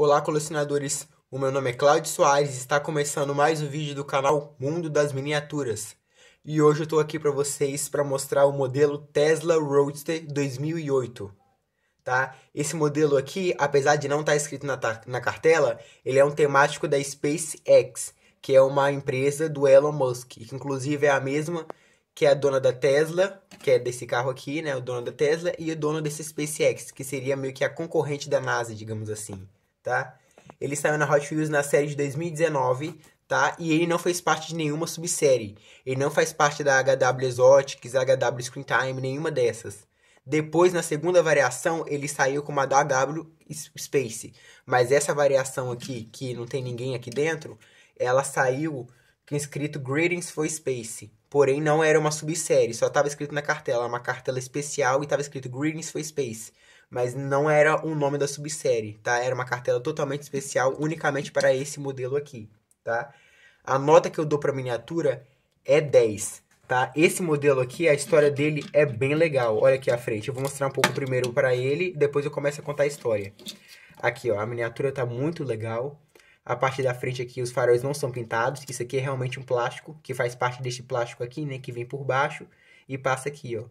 Olá, colecionadores! O meu nome é Claudio Soares e está começando mais um vídeo do canal Mundo das Miniaturas. E hoje eu estou aqui para vocês para mostrar o modelo Tesla Roadster 2008. Tá? Esse modelo aqui, apesar de não estar tá escrito na, na cartela, ele é um temático da SpaceX, que é uma empresa do Elon Musk, que inclusive é a mesma que é a dona da Tesla, que é desse carro aqui, né, o dono da Tesla, e o dono desse SpaceX, que seria meio que a concorrente da NASA, digamos assim tá? Ele saiu na Hot Wheels na série de 2019, tá? E ele não fez parte de nenhuma subsérie. Ele não faz parte da HW Exotics, HW Screen Time, nenhuma dessas. Depois, na segunda variação, ele saiu com uma HW Space. Mas essa variação aqui, que não tem ninguém aqui dentro, ela saiu com escrito Greetings for Space. Porém, não era uma subsérie, só estava escrito na cartela. Uma cartela especial e estava escrito Greetings for Space mas não era o nome da subsérie, tá? Era uma cartela totalmente especial, unicamente para esse modelo aqui, tá? A nota que eu dou para miniatura é 10, tá? Esse modelo aqui, a história dele é bem legal. Olha aqui à frente, eu vou mostrar um pouco primeiro para ele, depois eu começo a contar a história. Aqui, ó, a miniatura tá muito legal. A parte da frente aqui, os faróis não são pintados. Isso aqui é realmente um plástico, que faz parte deste plástico aqui, né? Que vem por baixo e passa aqui, ó.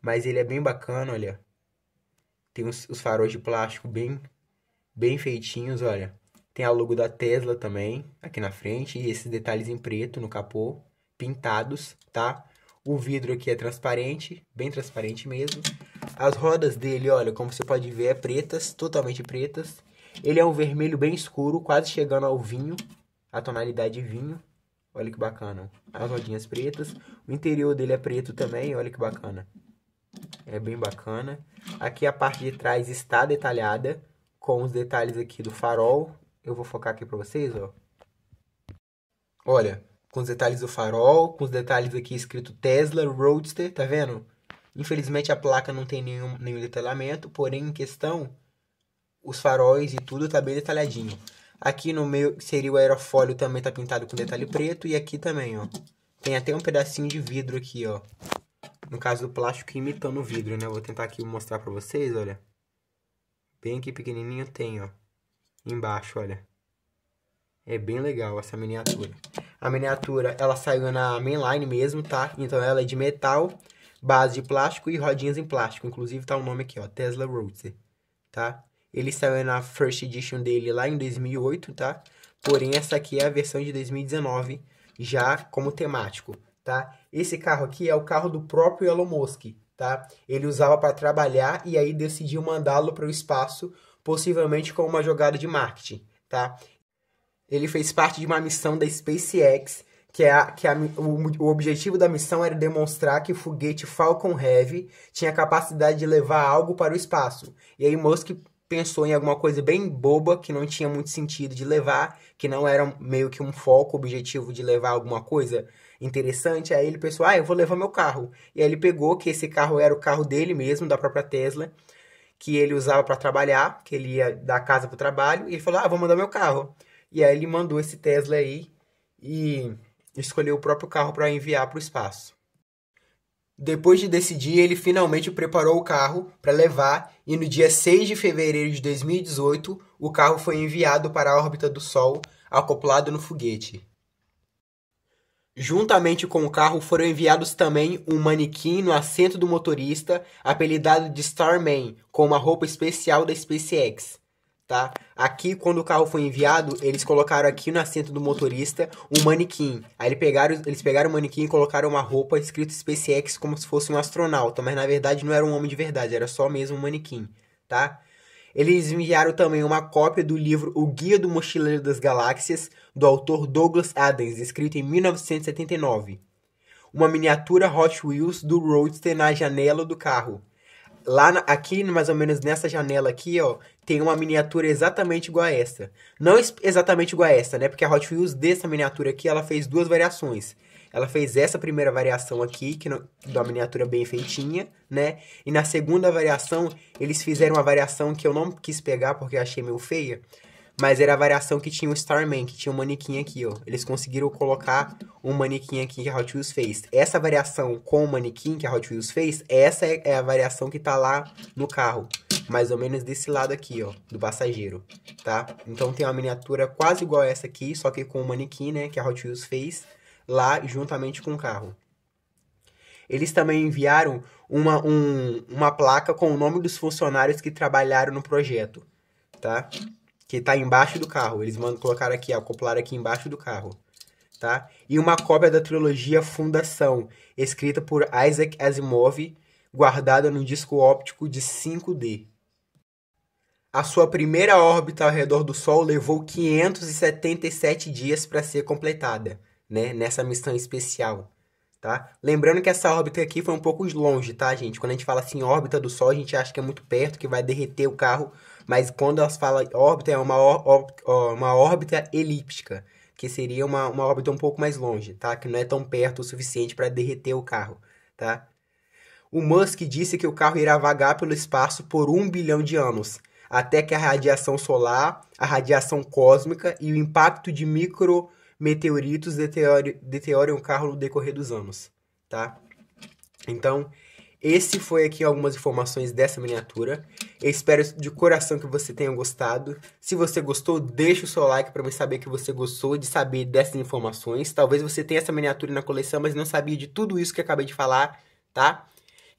Mas ele é bem bacana, olha. Tem os, os faróis de plástico bem, bem feitinhos, olha. Tem a logo da Tesla também, aqui na frente, e esses detalhes em preto no capô, pintados, tá? O vidro aqui é transparente, bem transparente mesmo. As rodas dele, olha, como você pode ver, é pretas, totalmente pretas. Ele é um vermelho bem escuro, quase chegando ao vinho, a tonalidade vinho. Olha que bacana. As rodinhas pretas. O interior dele é preto também, olha que bacana é bem bacana. Aqui a parte de trás está detalhada, com os detalhes aqui do farol. Eu vou focar aqui para vocês, ó. Olha, com os detalhes do farol, com os detalhes aqui escrito Tesla Roadster, tá vendo? Infelizmente a placa não tem nenhum, nenhum detalhamento, porém em questão, os faróis e tudo tá bem detalhadinho. Aqui no meio seria o aerofólio também tá pintado com detalhe preto e aqui também, ó. Tem até um pedacinho de vidro aqui, ó. No caso do plástico imitando o vidro, né? Vou tentar aqui mostrar pra vocês, olha. Bem aqui pequenininho tem, ó. Embaixo, olha. É bem legal essa miniatura. A miniatura, ela saiu na mainline mesmo, tá? Então ela é de metal, base de plástico e rodinhas em plástico. Inclusive tá o um nome aqui, ó. Tesla Roadster, tá? Ele saiu na first edition dele lá em 2008, tá? Porém, essa aqui é a versão de 2019, já como temático tá? Esse carro aqui é o carro do próprio Elon Musk, tá? Ele usava para trabalhar e aí decidiu mandá-lo para o espaço, possivelmente com uma jogada de marketing, tá? Ele fez parte de uma missão da SpaceX, que, é a, que é a, o, o objetivo da missão era demonstrar que o foguete Falcon Heavy tinha capacidade de levar algo para o espaço. E aí Musk pensou em alguma coisa bem boba que não tinha muito sentido de levar, que não era meio que um foco, objetivo de levar alguma coisa interessante. Aí ele pensou, ah, eu vou levar meu carro. E aí ele pegou que esse carro era o carro dele mesmo, da própria Tesla, que ele usava para trabalhar, que ele ia da casa para o trabalho. E ele falou, ah, vou mandar meu carro. E aí ele mandou esse Tesla aí e escolheu o próprio carro para enviar para o espaço. Depois de decidir, ele finalmente preparou o carro para levar e no dia 6 de fevereiro de 2018, o carro foi enviado para a órbita do Sol, acoplado no foguete. Juntamente com o carro foram enviados também um manequim no assento do motorista, apelidado de Starman, com uma roupa especial da SpaceX. Tá? Aqui, quando o carro foi enviado, eles colocaram aqui no assento do motorista um manequim. Aí eles pegaram, eles pegaram o manequim e colocaram uma roupa escrito SpaceX como se fosse um astronauta, mas na verdade não era um homem de verdade, era só mesmo um manequim, tá? Eles enviaram também uma cópia do livro O Guia do Mochileiro das Galáxias, do autor Douglas Adams, escrito em 1979. Uma miniatura Hot Wheels do Roadster na janela do carro. Lá na, aqui, mais ou menos nessa janela aqui, ó, tem uma miniatura exatamente igual a essa. Não exatamente igual a essa, né? Porque a Hot Wheels dessa miniatura aqui, ela fez duas variações. Ela fez essa primeira variação aqui, que no, de uma miniatura bem feitinha, né? E na segunda variação, eles fizeram uma variação que eu não quis pegar porque eu achei meio feia. Mas era a variação que tinha o Starman, que tinha um manequim aqui, ó. Eles conseguiram colocar um manequim aqui que a Hot Wheels fez. Essa variação com o manequim que a Hot Wheels fez, essa é, é a variação que tá lá no carro mais ou menos desse lado aqui, ó, do passageiro, tá? Então tem uma miniatura quase igual a essa aqui, só que com o manequim, né, que a Hot Wheels fez lá juntamente com o carro. Eles também enviaram uma, um, uma placa com o nome dos funcionários que trabalharam no projeto, tá? Que está embaixo do carro. Eles mandam colocar aqui, acoplar aqui embaixo do carro, tá? E uma cópia da trilogia Fundação, escrita por Isaac Asimov, guardada no disco óptico de 5D. A sua primeira órbita ao redor do Sol levou 577 dias para ser completada né, nessa missão especial, tá? Lembrando que essa órbita aqui foi um pouco longe, tá, gente? Quando a gente fala assim órbita do Sol, a gente acha que é muito perto, que vai derreter o carro, mas quando elas falam órbita, é uma, uma órbita elíptica, que seria uma, uma órbita um pouco mais longe, tá? Que não é tão perto o suficiente para derreter o carro, tá? O Musk disse que o carro irá vagar pelo espaço por um bilhão de anos, até que a radiação solar, a radiação cósmica e o impacto de micro meteoritos deterioram o carro no decorrer dos anos, tá? Então, esse foi aqui algumas informações dessa miniatura. Eu espero de coração que você tenha gostado. Se você gostou, deixa o seu like para eu saber que você gostou de saber dessas informações. Talvez você tenha essa miniatura na coleção, mas não sabia de tudo isso que eu acabei de falar, tá?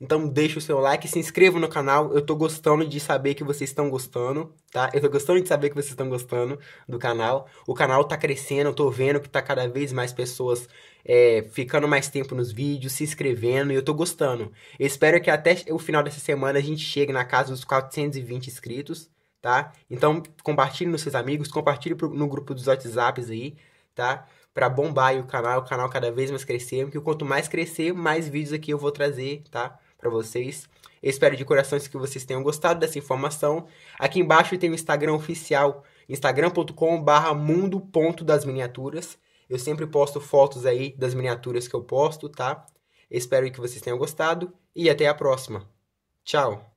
Então deixa o seu like, se inscreva no canal. Eu tô gostando de saber que vocês estão gostando, tá? Eu tô gostando de saber que vocês estão gostando do canal. O canal tá crescendo, eu tô vendo que tá cada vez mais pessoas é, ficando mais tempo nos vídeos, se inscrevendo e eu tô gostando. Eu espero que até o final dessa semana a gente chegue na casa dos 420 inscritos, tá? Então compartilhe nos seus amigos, compartilhe pro, no grupo dos WhatsApps aí, tá? Pra bombar o canal, o canal cada vez mais crescer, porque quanto mais crescer, mais vídeos aqui eu vou trazer, tá? para vocês. Eu espero de coração que vocês tenham gostado dessa informação. Aqui embaixo tem o Instagram oficial, instagram.com.br mundo.dasminiaturas. Eu sempre posto fotos aí das miniaturas que eu posto, tá? Espero que vocês tenham gostado e até a próxima. Tchau!